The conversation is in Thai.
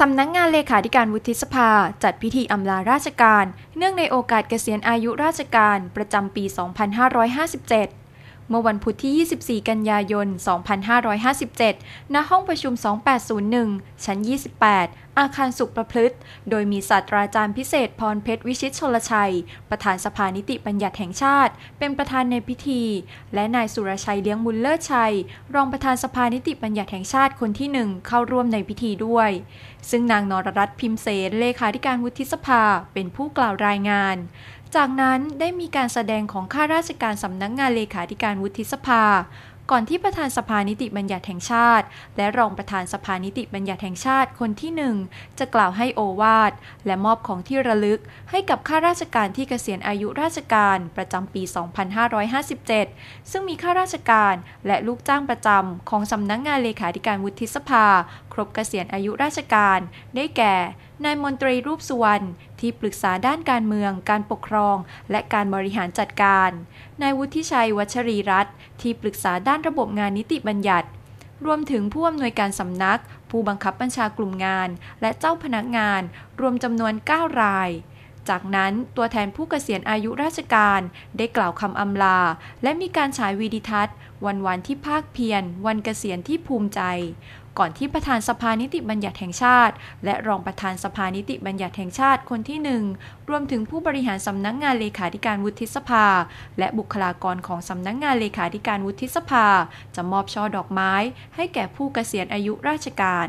สำนักงงานเลขาธิการวุฒิสภา จัดพิธีอำลาราชการ เนื่องในโอกาสเกษียณอายุราชการ ประจำปี 2557เมื่อวันพุธที่ 24 กันยายน 2557 ณ ห้องประชุม 2801 ชั้น 28 อาคารสุขประพฤติ โดยมีศาสตราจารย์พิเศษพรเพชร วิชิตชลชัย ประธานสภานิติบัญญัติแห่งชาติ เป็นประธานในพิธี และนายสุรชัยเลี้ยงบุญเลิศชัย รองประธานสภานิติบัญญัติแห่งชาติคนที่หนึ่งเข้าร่วมในพิธีด้วย ซึ่งนางนรรัตน์พิมเสนเลขาธิการวุฒิสภาเป็นผู้กล่าวรายงานจากนั้นได้มีการแสดงของข้าราชการสำนักงงาน เลขาธิการวุฒิสภา ก่อนที่ประธานสภานิติบัญญัติแห่งชาติ และรองประธานสภานิติบัญญัติแห่งชาติคนที่หนึ่ง จะกล่าวให้โอวาทและมอบของที่ระลึกให้กับข้าราชการที่เกษียณอายุราชการประจำปี 2557 ซึ่งมีข้าราชการและลูกจ้างประจำของสำนักงงานเลขาธิการวุฒิสภา ครบเกษียณอายุราชการได้แก่นายมนตรีรูปสุวรรณที่ปรึกษาด้านการเมือง การปกครอง และการบริหารจัดการ นายวุฒิชัยวัชรีรัตน์ที่ปรึกษาด้านระบบงานนิติบัญญัติ รวมถึงผู้อำนวยการสำนัก ผู้บังคับบัญชากลุ่มงาน และเจ้าพนักงาน รวมจำนวน 9 รายจากนั้นตัวแทนผู้เกษียณอายุราชการได้กล่าวคำอำลา และมีการฉายวีดิทัศน์ วันวันที่ภาคเพียรวันเกษียณที่ภูมิใจ ก่อนที่ประธานสภานิติบัญญัติแห่งชาติ และรองประธานสภานิติบัญญัติแห่งชาติคนที่หนึ่งรวมถึงผู้บริหารสำนักงงานเลขาธิการวุฒิสภา และบุคลากรของสำนักงงานเลขาธิการวุฒิสภาจะมอบช่อดอกไม้ ให้แก่ผู้เกษียณอายุราชการ